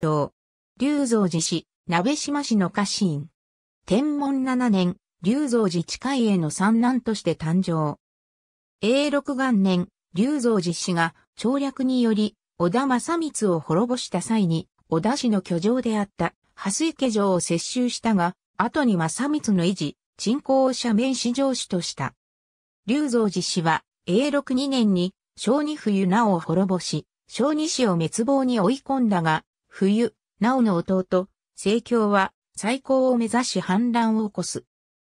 道。龍造寺市、鍋島市の家臣。天文7年、龍造寺近いへの三男として誕生。永禄元年、龍造寺氏が、調略により、小田正光を滅ぼした際に、小田氏の居城であった、蓮池城を接収したが、後に正光の維持、鎮行を社名市城主とした。龍造寺氏は、永禄2年に、小二冬名を滅ぼし、小二氏を滅亡に追い込んだが、冬、なおの弟、政教は最高を目指し反乱を起こす。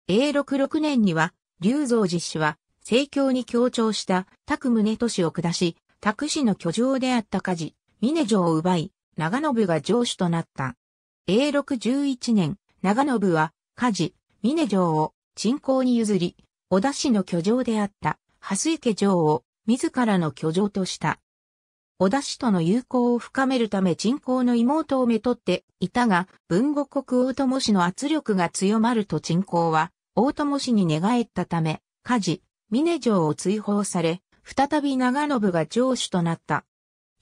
永禄6年には、龍造寺氏は、政教に協調した宅宗市を下し、拓氏の居城であった家事、峰城を奪い、長信が城主となった。永禄11年、長信は、家事、峰城を、鎮公に譲り、小田氏の居城であった、蓮池城を、自らの居城とした。織田氏との友好を深めるため鎮口の妹をめとっていたが、文後国大友氏の圧力が強まると鎮口は、大友氏に寝返ったため、家事、峰城を追放され、再び長信が城主となった。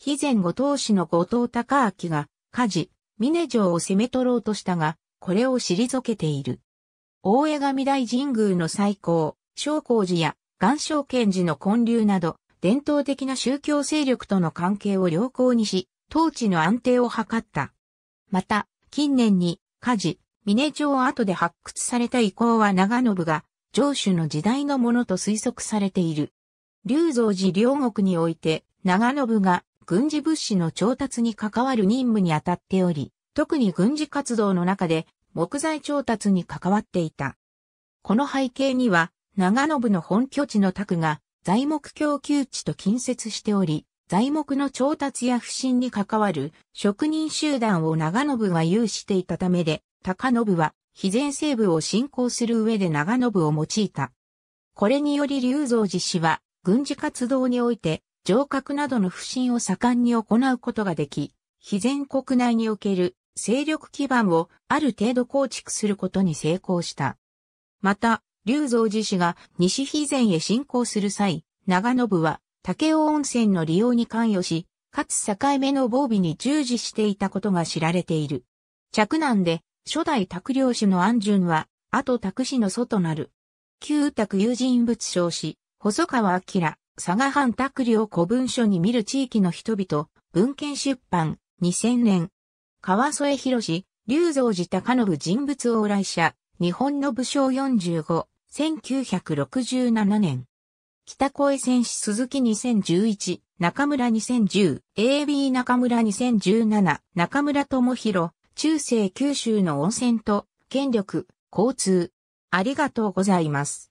肥前後藤氏の後藤隆明が、家事、峰城を攻め取ろうとしたが、これを退けている。大江上大神宮の最高、昇光寺や岩昇賢寺の建立など、伝統的な宗教勢力との関係を良好にし、統治の安定を図った。また、近年に、家事、峰城跡で発掘された遺構は長信が、上主の時代のものと推測されている。龍造寺両国において、長信が軍事物資の調達に関わる任務に当たっており、特に軍事活動の中で木材調達に関わっていた。この背景には、長信の本拠地の宅が材木供給地と近接しており、材木の調達や不振に関わる職人集団を長信は有していたためで、高信は非前西部を進行する上で長信を用いた。これにより龍造寺氏は軍事活動において城郭などの不振を盛んに行うことができ、非前国内における勢力基盤をある程度構築することに成功した。また、龍造寺氏が西肥前へ進行する際、長信は武雄温泉の利用に関与し、かつ境目の防備に従事していたことが知られている。着難で、初代拓領主の安順は、後拓氏の祖となる。旧拓友人物称し、細川明、佐賀藩拓領古文書に見る地域の人々、文献出版、2000年。川添博士、龍造寺高信人物往来者、日本の武将45、1967年。北越選手鈴木2011、中村2010、AB 中村2017、中村智弘、中世九州の温泉と、権力、交通。ありがとうございます。